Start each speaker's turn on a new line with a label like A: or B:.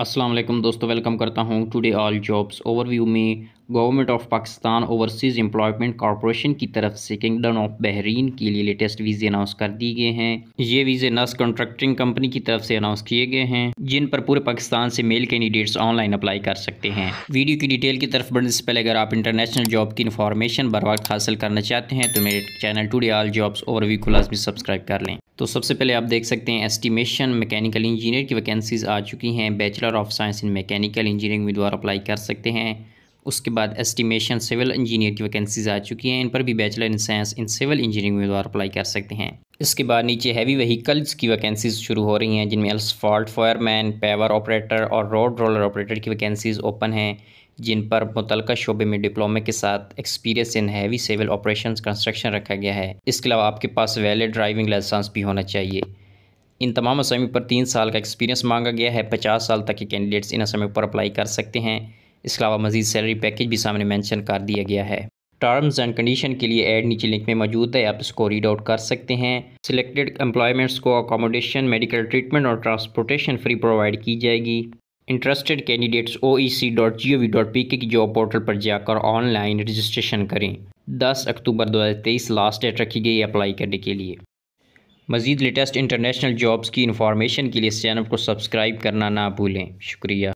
A: असलम दोस्तों वेलकम करता हूँ टुडे ऑल जॉब्स ओवरव्यू में government of Pakistan overseas employment corporation की तरफ से किंगडम ऑफ बहरीन के लिए लेटेस्ट वीज़े अनाउंस कर दिए गए हैं ये वीज़े नर्स कॉन्ट्रैक्टिंग कंपनी की तरफ से अनाउंस किए गए हैं जिन पर पूरे पाकिस्तान से मेल कैंडिडेट्स ऑनलाइन अप्लाई कर सकते हैं वीडियो की डिटेल की तरफ बढ़ने से पहले अगर आप इंटरनेशनल जॉब की इन्फॉर्मेशन बर वक्त हासिल करना चाहते हैं तो मेरे channel today all jobs overview को लाजमी सब्सक्राइब कर लें तो सबसे पहले आप देख सकते हैं एस्टिमेशन मैकेनिकल इंजीनियर की वैकेंसीज़ आ चुकी हैं bachelor of science in mechanical engineering उम्मीदवार अप्लाई कर सकते हैं उसके बाद एस्टिमेशन सिविल इंजीनियर की वैकेंसीज आ चुकी हैं इन पर भी bachelor in science in civil engineering उम्मीदवार अप्लाई कर सकते हैं इसके बाद नीचे हैवी व्हीकल्स की वैकेंसीज शुरू हो रही हैं जिनमें अल्सफॉल्ट फायरमैन पावर ऑपरेटर और रोड रोलर ऑपरेटर की वैकेंसीज ओपन हैं जिन पर मुतलका शोबे में डिप्लोमे के साथ experience in heavy civil operation construction रखा गया है इसके अलावा आपके पास वैलिड ड्राइविंग लाइसेंस भी होना चाहिए इन तमाम असामी पर तीन साल का एक्सपीरियंस मांगा गया है पचास साल तक के कैंडिडेट्स इन असमियों पर अप्लाई कर सकते हैं इसके अलावा मजीद सैलरी पैकेज भी सामने मैंशन कर दिया गया है टर्म्स एंड कंडीशन के लिए एड नीचे लिंक में मौजूद है आप इसको रीड आउट कर सकते हैं सिलेक्टेड एम्प्लॉयमेंट्स को अकोमोडेशन मेडिकल ट्रीटमेंट और ट्रांसपोर्टेशन फ्री प्रोवाइड की जाएगी interested candidates O E C dot G O V dot P K की जॉब पोर्टल पर जाकर ऑनलाइन रजिस्ट्रेशन करें दस अक्टूबर दो हज़ार तेईस लास्ट डेट रखी गई अप्लाई करने के लिए मज़ीद लेटेस्ट इंटरनेशनल जॉब्स की इन्फॉर्मेशन के लिए इस चैनल को सब्सक्राइब करना ना भूलें शुक्रिया